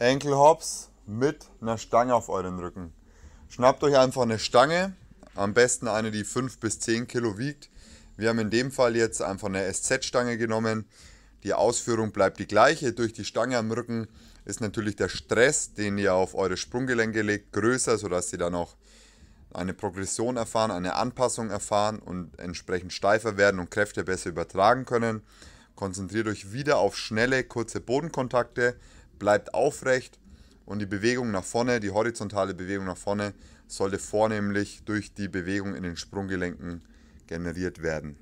Enkelhops mit einer Stange auf euren Rücken. Schnappt euch einfach eine Stange, am besten eine, die 5 bis 10 Kilo wiegt. Wir haben in dem Fall jetzt einfach eine SZ-Stange genommen. Die Ausführung bleibt die gleiche. Durch die Stange am Rücken ist natürlich der Stress, den ihr auf eure Sprunggelenke legt, größer, sodass sie dann auch eine Progression erfahren, eine Anpassung erfahren und entsprechend steifer werden und Kräfte besser übertragen können. Konzentriert euch wieder auf schnelle, kurze Bodenkontakte, bleibt aufrecht und die Bewegung nach vorne, die horizontale Bewegung nach vorne, sollte vornehmlich durch die Bewegung in den Sprunggelenken generiert werden.